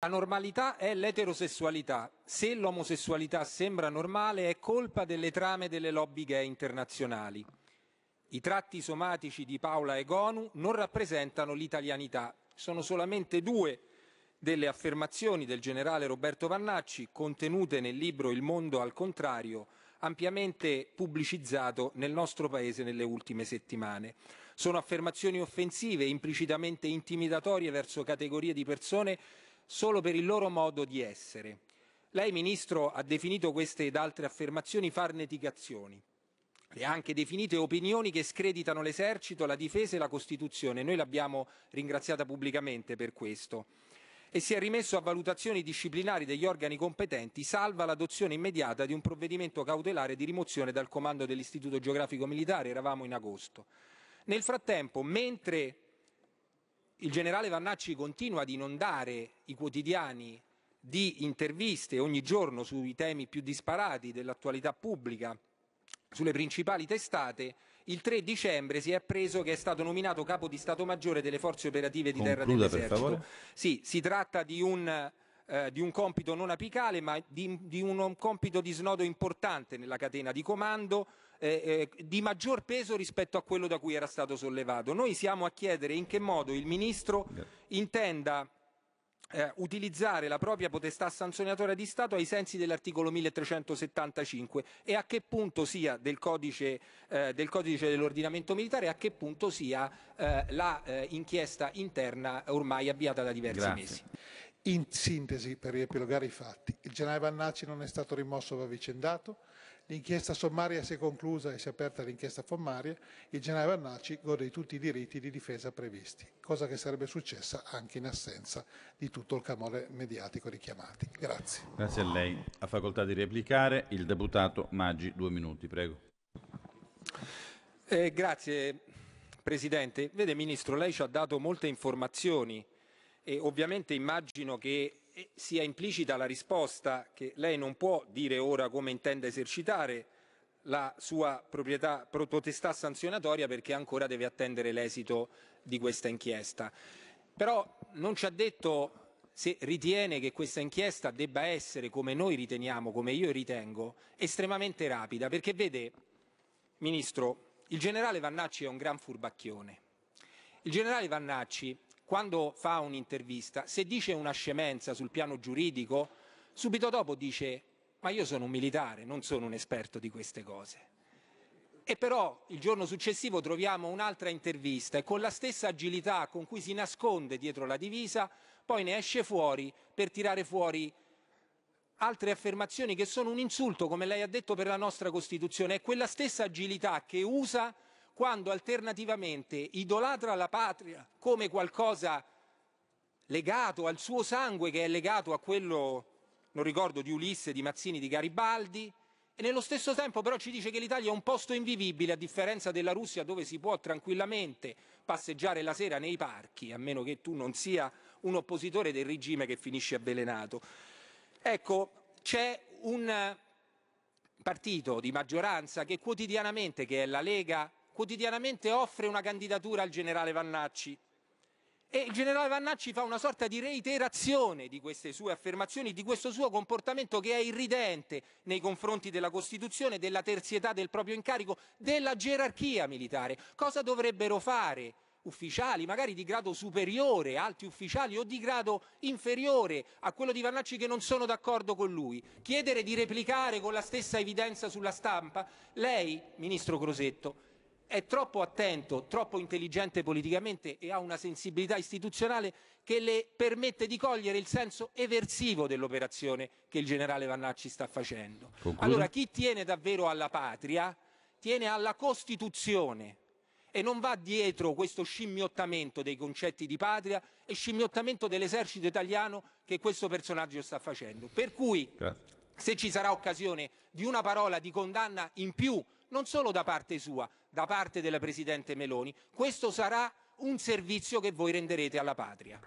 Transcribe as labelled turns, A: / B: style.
A: La normalità è l'eterosessualità. Se l'omosessualità sembra normale è colpa delle trame delle lobby gay internazionali. I tratti somatici di Paola e Gonu non rappresentano l'italianità. Sono solamente due delle affermazioni del generale Roberto Vannacci contenute nel libro Il mondo al contrario, ampiamente pubblicizzato nel nostro paese nelle ultime settimane. Sono affermazioni offensive, implicitamente intimidatorie verso categorie di persone solo per il loro modo di essere. Lei, Ministro, ha definito queste ed altre affermazioni farneticazioni. Le ha anche definite opinioni che screditano l'esercito, la difesa e la Costituzione. Noi l'abbiamo ringraziata pubblicamente per questo. E si è rimesso a valutazioni disciplinari degli organi competenti, salva l'adozione immediata di un provvedimento cautelare di rimozione dal comando dell'Istituto Geografico Militare. Eravamo in agosto. Nel frattempo, mentre il generale Vannacci continua ad inondare i quotidiani di interviste ogni giorno sui temi più disparati dell'attualità pubblica, sulle principali testate, il 3 dicembre si è appreso che è stato nominato capo di Stato Maggiore delle Forze Operative di Concluda Terra dell'Esercito. Sì, si tratta di un eh, di un compito non apicale ma di, di un, compito di snodo importante nella catena di comando eh, eh, di maggior peso rispetto a quello da cui era stato sollevato. Noi siamo a chiedere in che modo il Ministro intenda eh, utilizzare la propria potestà sanzionatoria di Stato ai sensi dell'articolo 1375 e a che punto sia del codice, eh, del codice dell'ordinamento militare e a che punto sia eh, la eh, inchiesta interna ormai avviata da diversi Grazie. mesi. In sintesi, per riepilogare i fatti, il generale Vannacci non è stato rimosso o avvicendato, l'inchiesta sommaria si è conclusa e si è aperta l'inchiesta sommaria, il generale Vannacci gode di tutti i diritti di difesa previsti, cosa che sarebbe successa anche in assenza di tutto il camore mediatico richiamati. Grazie. Grazie a lei. A facoltà di replicare il deputato Maggi, due minuti, prego. Eh, grazie Presidente. Vede Ministro, lei ci ha dato molte informazioni e ovviamente immagino che eh, sia implicita la risposta che lei non può dire ora come intende esercitare la sua proprietà, potestà sanzionatoria perché ancora deve attendere l'esito di questa inchiesta. Però non ci ha detto se ritiene che questa inchiesta debba essere, come noi riteniamo, come io ritengo, estremamente rapida, perché vede, Ministro, il generale Vannacci è un gran furbacchione. Il generale Vannacci quando fa un'intervista, se dice una scemenza sul piano giuridico, subito dopo dice ma io sono un militare, non sono un esperto di queste cose. E però il giorno successivo troviamo un'altra intervista e con la stessa agilità con cui si nasconde dietro la divisa, poi ne esce fuori per tirare fuori altre affermazioni che sono un insulto, come lei ha detto, per la nostra Costituzione. È quella stessa agilità che usa quando alternativamente idolatra la patria come qualcosa legato al suo sangue che è legato a quello, non ricordo, di Ulisse, di Mazzini, di Garibaldi, e nello stesso tempo però ci dice che l'Italia è un posto invivibile a differenza della Russia dove si può tranquillamente passeggiare la sera nei parchi, a meno che tu non sia un oppositore del regime che finisce avvelenato. Ecco, c'è un partito di maggioranza che quotidianamente, che è la Lega, quotidianamente offre una candidatura al generale Vannacci. E il generale Vannacci fa una sorta di reiterazione di queste sue affermazioni, di questo suo comportamento che è irridente nei confronti della Costituzione, della terzietà del proprio incarico, della gerarchia militare. Cosa dovrebbero fare ufficiali, magari di grado superiore, alti ufficiali o di grado inferiore a quello di Vannacci che non sono d'accordo con lui? Chiedere di replicare con la stessa evidenza sulla stampa? Lei, ministro Crosetto, è troppo attento, troppo intelligente politicamente e ha una sensibilità istituzionale che le permette di cogliere il senso eversivo dell'operazione che il generale Vannacci sta facendo. Concludo. Allora chi tiene davvero alla patria tiene alla Costituzione e non va dietro questo scimmiottamento dei concetti di patria e scimmiottamento dell'esercito italiano che questo personaggio sta facendo. Per cui Grazie. se ci sarà occasione di una parola di condanna in più non solo da parte sua, da parte della Presidente Meloni. Questo sarà un servizio che voi renderete alla Patria.